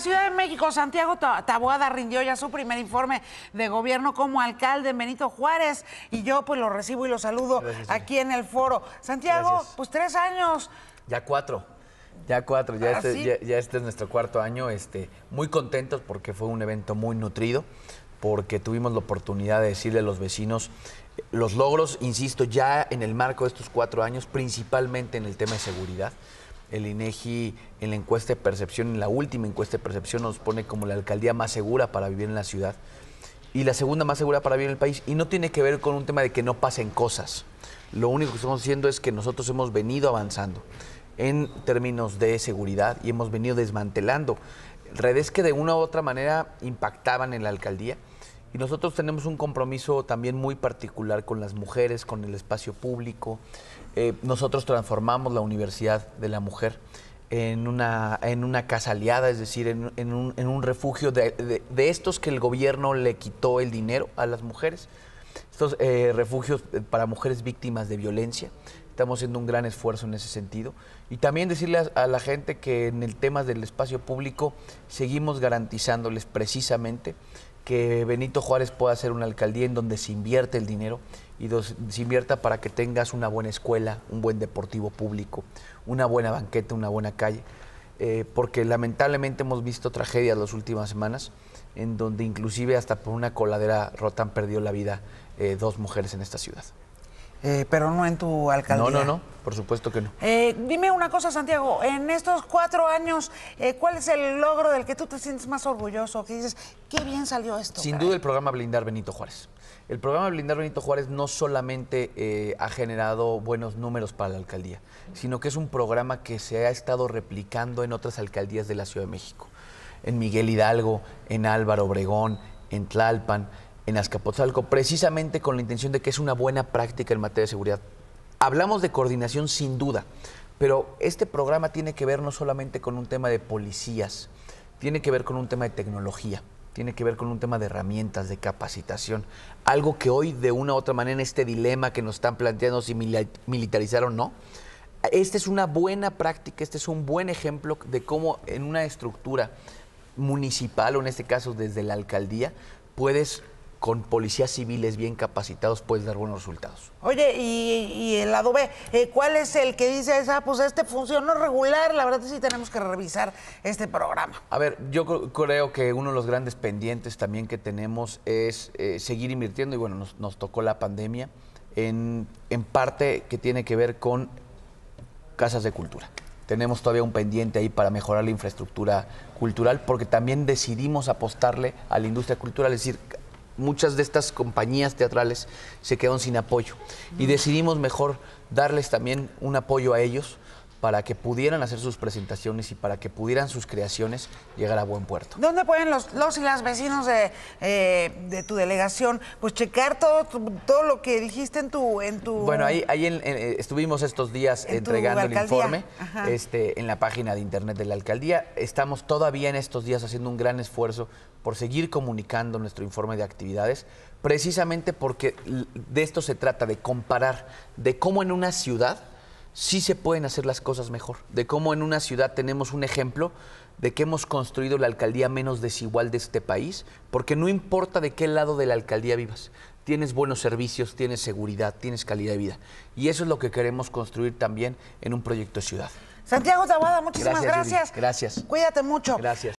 Ciudad de México, Santiago Taboada rindió ya su primer informe de gobierno como alcalde Benito Juárez y yo pues lo recibo y lo saludo aquí en el foro. Santiago, pues tres años. Ya cuatro. Ya cuatro, ya, ah, este, este es nuestro cuarto año, este, muy contentos porque fue un evento muy nutrido, porque tuvimos la oportunidad de decirle a los vecinos los logros, insisto, ya en el marco de estos cuatro años, principalmente en el tema de seguridad el INEGI en la encuesta de percepción, en la última encuesta de percepción, nos pone como la alcaldía más segura para vivir en la ciudad y la segunda más segura para vivir en el país. Y no tiene que ver con un tema de que no pasen cosas. Lo único que estamos haciendo es que nosotros hemos venido avanzando en términos de seguridad y hemos venido desmantelando redes que de una u otra manera impactaban en la alcaldía y nosotros tenemos un compromiso también muy particular con las mujeres, con el espacio público. Eh, nosotros transformamos la Universidad de la Mujer en una, en una casa aliada, es decir, en, un, en un, refugio de, estos que el gobierno le quitó el dinero a las mujeres, estos eh, refugios eh, para mujeres víctimas de violencia. Estamos haciendo un gran esfuerzo en ese sentido. Y también decirle a la gente que en el tema del espacio público seguimos garantizándoles precisamente que Benito Juárez pueda ser una alcaldía en donde se invierte el dinero y se invierta para que tengas una buena escuela, un buen deportivo público, una buena banqueta, una buena calle. Eh, porque lamentablemente hemos visto tragedias las últimas semanas en donde inclusive hasta por una coladera rota perdió la vida eh, dos mujeres en esta ciudad. Eh, pero no en tu alcaldía. No, no, no. Por supuesto que no. Eh, dime una cosa, Santiago, en estos cuatro años, eh, ¿cuál es el logro del que tú te sientes más orgulloso? Que dices, qué bien salió esto. Sin duda el programa Blindar Benito Juárez. El programa Blindar Benito Juárez no solamente eh, ha generado buenos números para la alcaldía, sino que es un programa que se ha estado replicando en otras alcaldías de la Ciudad de México. En Miguel Hidalgo, en Álvaro Obregón, en Tlalpan, en Azcapotzalco, precisamente con la intención de que es una buena práctica en materia de seguridad Hablamos de coordinación sin duda, pero este programa tiene que ver no solamente con un tema de policías, tiene que ver con un tema de tecnología, tiene que ver con un tema de herramientas, de capacitación, algo que hoy de una u otra manera este dilema que nos están planteando si militarizar o no, esta es una buena práctica, este es un buen ejemplo de cómo en una estructura municipal o en este caso desde la alcaldía puedes con policías civiles bien capacitados puedes dar buenos resultados. Oye, y, el lado B, eh, ¿cuál es el que dice, esa? Ah, pues este funcionó regular? La verdad es que sí tenemos que revisar este programa. A ver, yo creo que uno de los grandes pendientes también que tenemos es eh, seguir invirtiendo, y bueno, nos, tocó la pandemia, en, en parte que tiene que ver con casas de cultura tenemos todavía un pendiente ahí para mejorar la infraestructura cultural, porque también decidimos apostarle a la industria cultural, es decir, muchas de estas compañías teatrales se quedaron sin apoyo. Y mm. decidimos mejor darles también un apoyo a ellos para que pudieran hacer sus presentaciones y para que pudieran sus creaciones llegar a buen puerto. ¿Dónde pueden los, los y las vecinos de, eh, de, tu delegación pues checar todo, todo lo que dijiste en tu... En tu... Bueno, ahí, ahí eh, estuvimos estos días entregando el informe este, en la página de internet de la alcaldía. Estamos todavía en estos días haciendo un gran esfuerzo por seguir comunicando nuestro informe de actividades, precisamente porque de esto se trata, de comparar de cómo en una ciudad sí se pueden hacer las cosas mejor, de cómo en una ciudad tenemos un ejemplo de que hemos construido la alcaldía menos desigual de este país, porque no importa de qué lado de la alcaldía vivas, tienes buenos servicios, tienes seguridad, tienes calidad de vida. Y eso es lo que queremos construir también en un proyecto de ciudad. Santiago Tabada, muchísimas gracias. Gracias. gracias. Cuídate mucho. Gracias.